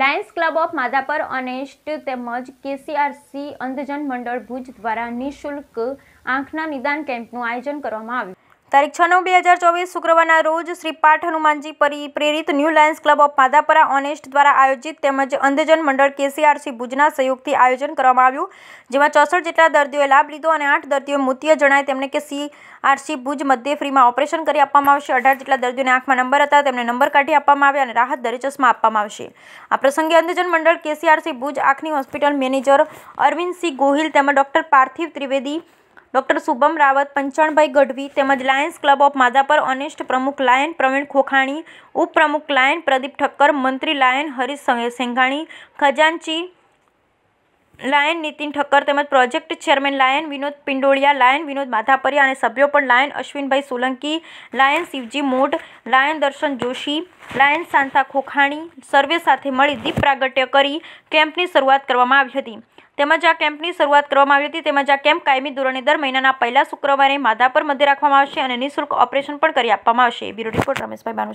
Lions club of Madhapar honest તેમજ KCRC અંધજન મંડળ ભુજ દ્વારા નિઃશુલ્ક આંખના નિદાન કેમ્પનું આયોજન કરવામાં આવ્યું તારીખ છ નવ બે હજાર ચોવીસ શુક્રવારના રોજ શ્રી પાઠ હનુમાનજી પરી પ્રેરિત new lions club of Madhapar honest દ્વારા આયોજિત તેમજ અંધજન મંડળ કેસીઆરસી ભુજના સહયોગથી આયોજન કરવામાં આવ્યું જેમાં ચોસઠ જેટલા દર્દીઓએ લાભ લીધો અને આઠ દર્દીઓ મૃત્યુ જણાય તેમને કે સીઆરસી ભુજ મધ્ય ફ્રીમાં ઓપરેશન કરી આપવામાં આવશે અઢાર જેટલા દર્દીઓને આંખમાં નંબર હતા તેમને નંબર કાઢી આપવામાં આવ્યા અને રાહત દરે આપવામાં આવશે આ પ્રસંગે અંધજન મંડળ કેસીઆરસી ભુજ આંખની હોસ્પિટલ મેનેજર અરવિંદસિંહ ગોહિલ તેમજ ડોક્ટર પાર્થિવ ત્રિવેદી ડોક્ટર શુભમ રાવત પંચાણભાઈ ગઢવી તેમજ lions club of Madhapar honest પ્રમુખ લાયન પ્રવીણ ખોખાણી ઉપપ્રમુખ લાયન પ્રદીપ ઠક્કર મંત્રી લાયન હરીશ સેંઘાણી ખજાનચી લાયન નીતિન ઠક્કર તેમજ project chairman lion Vinod Pindoliya lion Vinod Madhapariya અને સભ્યો પણ lion Ashwinbhai Solanki lion Shivji Modh lion Darshan Joshi lion Santa Khokhani સર્વે સાથે મળી દીપ પ્રાગટ્ય કરી કેમ્પની શરૂઆત કરવામાં આવી હતી તેમજ આ કેમ્પની શરૂઆત કરવામાં આવી હતી તેમજ આ કેમ્પ કાયમી ધોરણે દર મહિનાના પહેલા શુક્રવારે માધાપર મધ્ય રાખવામાં આવશે અને નિઃશુલ્ક ઓપરેશન પણ કરી આપવામાં આવશે બ્યુરો રિપોર્ટ રમેશભાઈ બાનુશ